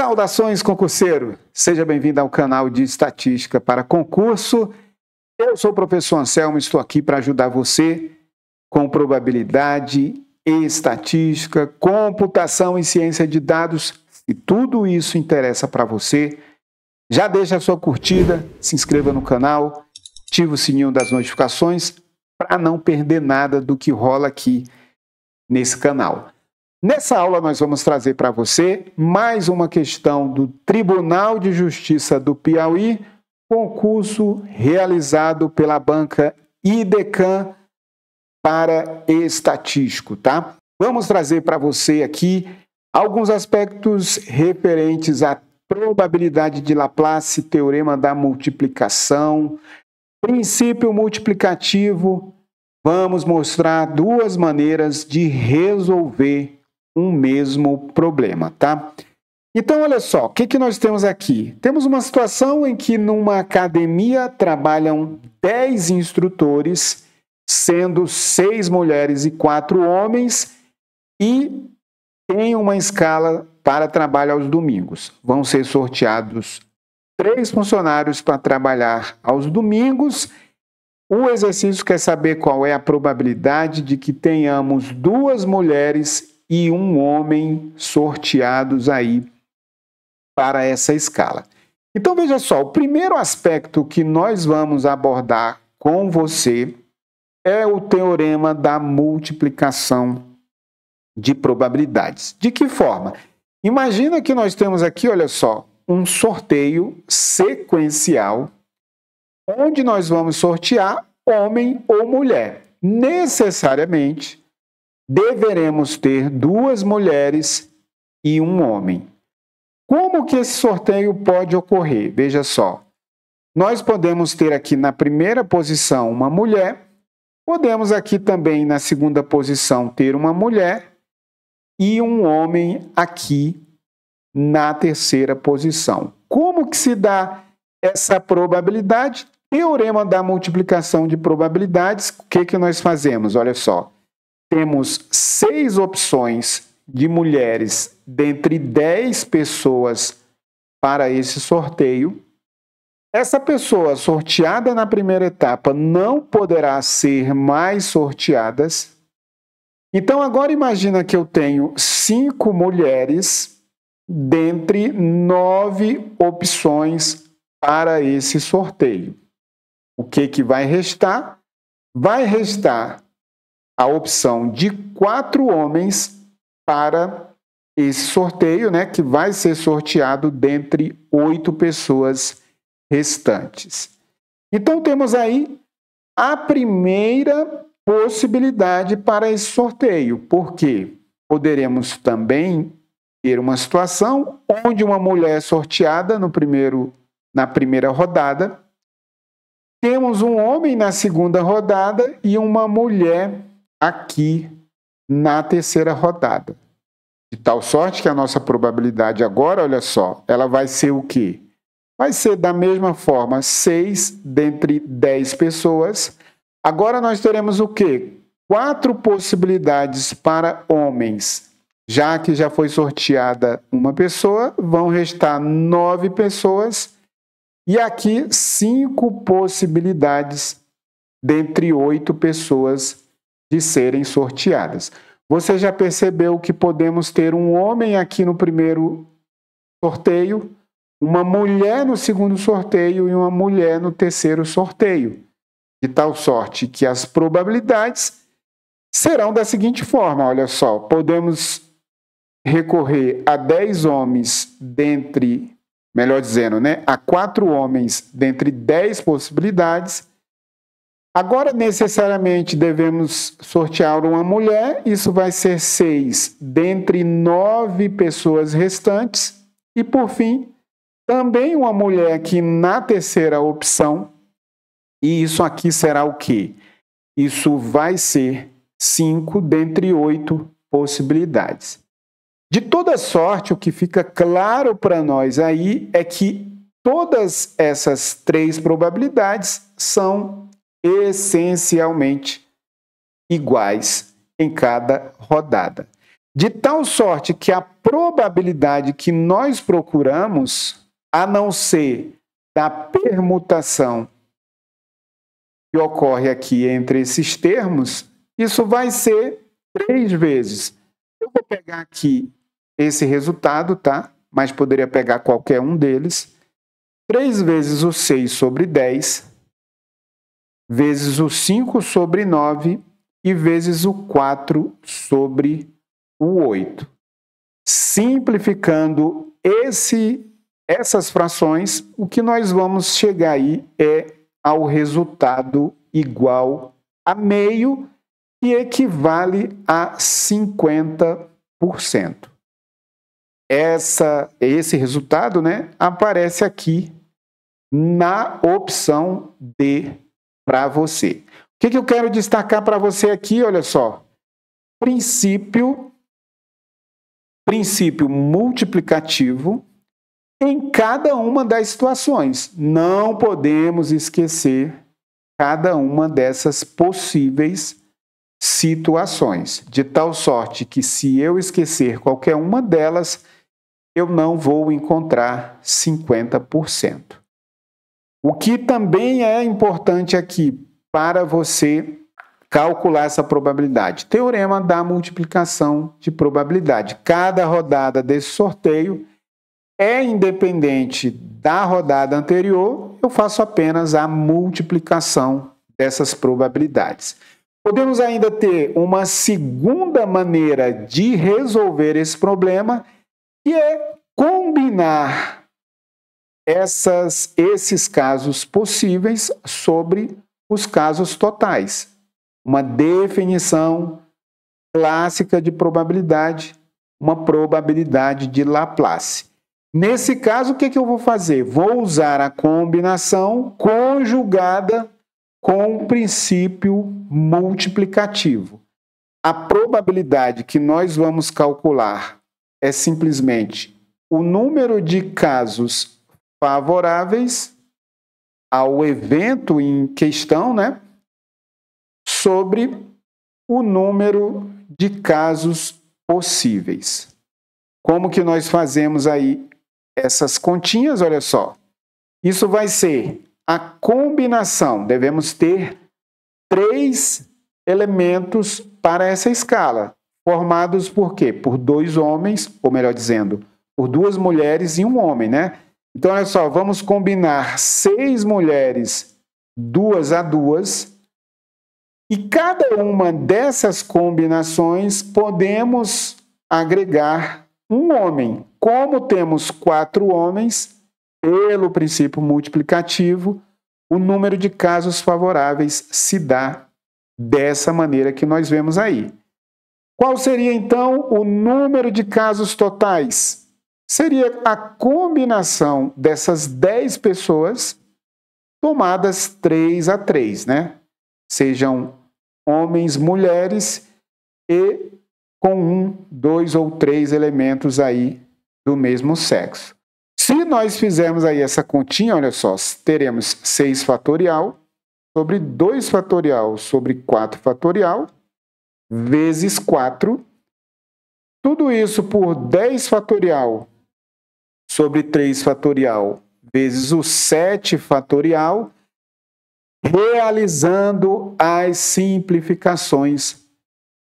Saudações, concurseiro! Seja bem-vindo ao canal de Estatística para Concurso. Eu sou o professor Anselmo e estou aqui para ajudar você com probabilidade, estatística, computação e ciência de dados. Se tudo isso interessa para você, já deixa a sua curtida, se inscreva no canal, ativa o sininho das notificações para não perder nada do que rola aqui nesse canal. Nessa aula, nós vamos trazer para você mais uma questão do Tribunal de Justiça do Piauí, concurso realizado pela banca IDECAN para estatístico, tá? Vamos trazer para você aqui alguns aspectos referentes à probabilidade de Laplace, teorema da multiplicação, princípio multiplicativo. Vamos mostrar duas maneiras de resolver um mesmo problema, tá? Então, olha só, o que, que nós temos aqui? Temos uma situação em que numa academia trabalham 10 instrutores, sendo seis mulheres e quatro homens, e tem uma escala para trabalho aos domingos. Vão ser sorteados três funcionários para trabalhar aos domingos. O exercício quer saber qual é a probabilidade de que tenhamos duas mulheres e um homem sorteados aí para essa escala. Então veja só, o primeiro aspecto que nós vamos abordar com você é o teorema da multiplicação de probabilidades. De que forma? Imagina que nós temos aqui, olha só, um sorteio sequencial onde nós vamos sortear homem ou mulher. Necessariamente deveremos ter duas mulheres e um homem. Como que esse sorteio pode ocorrer? Veja só. Nós podemos ter aqui na primeira posição uma mulher, podemos aqui também na segunda posição ter uma mulher e um homem aqui na terceira posição. Como que se dá essa probabilidade? Teorema da multiplicação de probabilidades, o que, que nós fazemos? Olha só temos seis opções de mulheres dentre dez pessoas para esse sorteio. Essa pessoa sorteada na primeira etapa não poderá ser mais sorteadas. Então agora imagina que eu tenho cinco mulheres dentre nove opções para esse sorteio. O que que vai restar? Vai restar a opção de quatro homens para esse sorteio, né, que vai ser sorteado dentre oito pessoas restantes. Então temos aí a primeira possibilidade para esse sorteio, porque poderemos também ter uma situação onde uma mulher é sorteada no primeiro na primeira rodada, temos um homem na segunda rodada e uma mulher aqui na terceira rodada. De tal sorte que a nossa probabilidade agora, olha só, ela vai ser o quê? Vai ser da mesma forma 6 dentre 10 pessoas. Agora nós teremos o quê? Quatro possibilidades para homens. Já que já foi sorteada uma pessoa, vão restar nove pessoas. E aqui, cinco possibilidades dentre oito pessoas de serem sorteadas. Você já percebeu que podemos ter um homem aqui no primeiro sorteio, uma mulher no segundo sorteio e uma mulher no terceiro sorteio, de tal sorte que as probabilidades serão da seguinte forma: olha só, podemos recorrer a 10 homens dentre, melhor dizendo, né, a quatro homens dentre 10 possibilidades Agora, necessariamente, devemos sortear uma mulher, isso vai ser seis dentre nove pessoas restantes. E, por fim, também uma mulher aqui na terceira opção. E isso aqui será o quê? Isso vai ser cinco dentre oito possibilidades. De toda sorte, o que fica claro para nós aí é que todas essas três probabilidades são essencialmente iguais em cada rodada. De tal sorte que a probabilidade que nós procuramos, a não ser da permutação que ocorre aqui entre esses termos, isso vai ser três vezes. Eu vou pegar aqui esse resultado, tá? Mas poderia pegar qualquer um deles. 3 vezes o 6 sobre 10 vezes o 5 sobre 9 e vezes o 4 sobre o 8. Simplificando esse, essas frações, o que nós vamos chegar aí é ao resultado igual a meio, que equivale a 50%. Essa, esse resultado né, aparece aqui na opção D para você. O que, que eu quero destacar para você aqui? Olha só. Princípio, princípio multiplicativo em cada uma das situações. Não podemos esquecer cada uma dessas possíveis situações, de tal sorte que se eu esquecer qualquer uma delas, eu não vou encontrar 50%. O que também é importante aqui para você calcular essa probabilidade. Teorema da multiplicação de probabilidade. Cada rodada desse sorteio é independente da rodada anterior, eu faço apenas a multiplicação dessas probabilidades. Podemos ainda ter uma segunda maneira de resolver esse problema, que é combinar essas, esses casos possíveis sobre os casos totais. Uma definição clássica de probabilidade, uma probabilidade de Laplace. Nesse caso, o que, que eu vou fazer? Vou usar a combinação conjugada com o princípio multiplicativo. A probabilidade que nós vamos calcular é simplesmente o número de casos favoráveis ao evento em questão, né? Sobre o número de casos possíveis. Como que nós fazemos aí essas continhas? Olha só. Isso vai ser a combinação. Devemos ter três elementos para essa escala, formados por quê? Por dois homens, ou melhor dizendo, por duas mulheres e um homem, né? Então, olha só, vamos combinar seis mulheres, duas a duas, e cada uma dessas combinações podemos agregar um homem. Como temos quatro homens, pelo princípio multiplicativo, o número de casos favoráveis se dá dessa maneira que nós vemos aí. Qual seria então o número de casos totais? seria a combinação dessas 10 pessoas tomadas 3 a 3, né? Sejam homens, mulheres e com um, dois ou três elementos aí do mesmo sexo. Se nós fizermos aí essa continha, olha só, teremos 6 fatorial sobre 2 fatorial sobre 4 fatorial vezes 4. Tudo isso por 10 fatorial sobre 3 fatorial vezes o 7 fatorial, realizando as simplificações.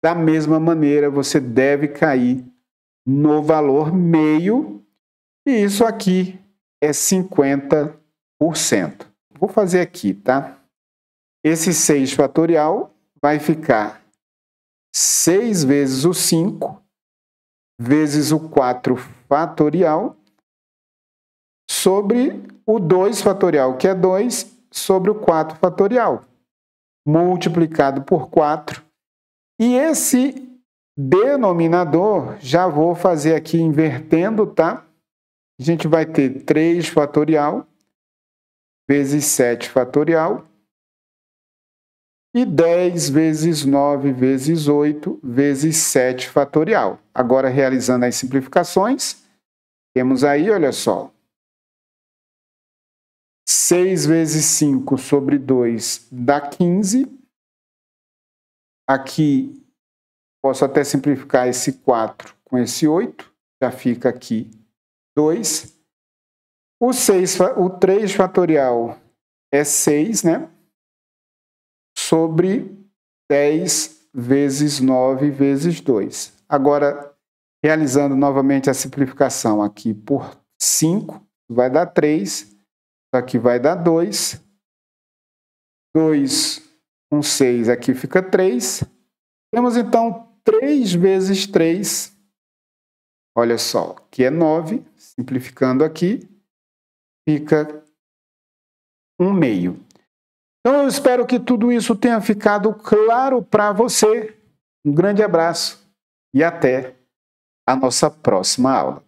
Da mesma maneira, você deve cair no valor meio, e isso aqui é 50%. Vou fazer aqui, tá? Esse 6 fatorial vai ficar 6 vezes o 5 vezes o 4 fatorial sobre o 2 fatorial, que é 2, sobre o 4 fatorial, multiplicado por 4. E esse denominador, já vou fazer aqui invertendo, tá? A gente vai ter 3 fatorial vezes 7 fatorial e 10 vezes 9 vezes 8 vezes 7 fatorial. Agora, realizando as simplificações, temos aí, olha só, 6 vezes 5 sobre 2 dá 15. Aqui posso até simplificar esse 4 com esse 8, já fica aqui 2. O, 6, o 3 fatorial é 6, né? Sobre 10 vezes 9 vezes 2. Agora, realizando novamente a simplificação aqui por 5, vai dar 3 aqui vai dar 2. 2, 1, 6, aqui fica 3. Temos então 3 vezes 3, olha só, que é 9, simplificando aqui, fica 1 meio. Então eu espero que tudo isso tenha ficado claro para você. Um grande abraço e até a nossa próxima aula.